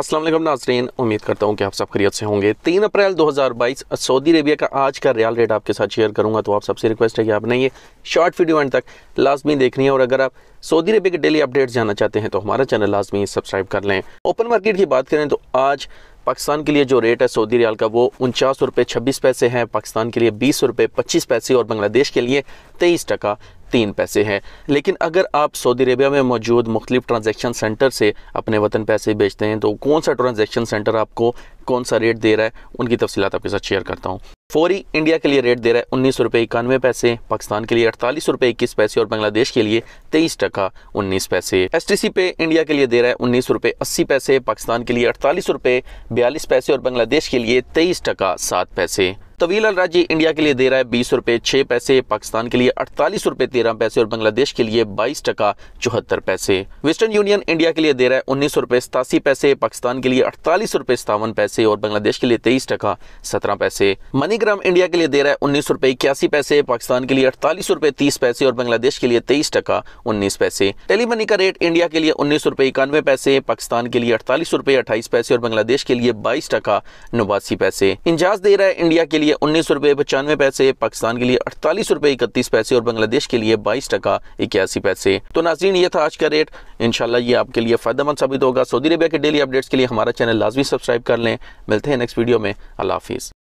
असलम नाजरीन उम्मीद करता हूँ कि आप सब खरीद से होंगे तीन अप्रैल 2022 सऊदी अरेबिया का आज का रियल रेट आपके साथ शेयर करूँगा तो आप सबसे रिक्वेस्ट है कि आपने ये शॉर्ट वीडियो एंड तक लाजमी देखनी है और अगर आप सऊदी अरेबिया के डेली अपडेट्स जानना चाहते हैं तो हमारा चैनल लाजमी सब्सक्राइब कर लें ओपन मार्केट की बात करें तो आज पाकिस्तान के लिए जो रेट है सऊदी रियाल का वो उनचास रुपये छब्बीस पैसे हैं पाकिस्तान के लिए बीस रुपये पच्चीस पैसे और बांग्लादेश के लिए तेईस टका तीन पैसे हैं लेकिन अगर आप सऊदी अरेबिया में मौजूद मुख्तलिफ ट्रांज़ेक्शन सेंटर से अपने वतन पैसे बेचते हैं तो कौन सा ट्रांज़ेक्शन सेंटर आपको कौन सा रेट दे रहा है उनकी तफसीत आपके साथ शेयर करता हूँ फौरी इंडिया के लिए रेट दे रहा है उन्नीस रुपये इक्यानवे पैसे पाकिस्तान के लिए अड़तालीस रुपये इक्कीस पैसे और बांग्लादेश के लिए तेईस टका उन्नीस पैसे एस टी सी पे इंडिया के लिए दे रहा है उन्नीस रुपये अस्सी पैसे पाकिस्तान के लिए अड़तालीस रुपये बयालीस पैसे और बांग्लादेश के लिए तेईस टका सात पैसे तवील अल इंडिया के लिए दे रहा है बीस रुपये छः पैसे पाकिस्तान के लिए अड़तालीस रुपये तेरह पैसे और बांग्लादेश के लिए बाईस टका चौहत्तर पैसे वेस्टर्न यूनियन इंडिया के लिए दे रहा है उन्नीस रुपये सतासी पैसे पाकिस्तान के लिए अड़तालीस रुपये सतावन पैसे और बांग्लादेश के लिए तेईस टका सत्रह पैसे मनीग्राम इंडिया के लिए दे रहा है उन्नीस रुपये इक्यासी पैसे पाकिस्तान के लिए अड़तालीस रुपये तीस पैसे और बांग्लादेश के लिए तेईस टका उन्नीस पैसे टेलीमनी का रेट इंडिया के लिए उन्नीस रुपये इक्यानवे पैसे पाकिस्तान के लिए अड़तालीस रुपये अट्ठाईस पैसे और बांग्लादेश के लिए बाईस टका नवासी पैसे इंजाज दे रहा है इंडिया के लिए लिए उन्नीस रुपये पचानवे पैसे पाकिस्तान के लिए अड़तालीस रुपये इकतीस पैसे और बांग्लादेश के लिए बाईस टका इक्यासी पैसे तो नाजीन ये था आज का रेट इनशाला ये आपके लिए फ़ायदेमंद साबित होगा सऊदी अरबिया के डेली अपडेट्स के लिए हमारा चैनल लाजमी सब्सक्राइब कर लें मिलते हैं नेक्स्ट वीडियो में अल्लाह हाफिज़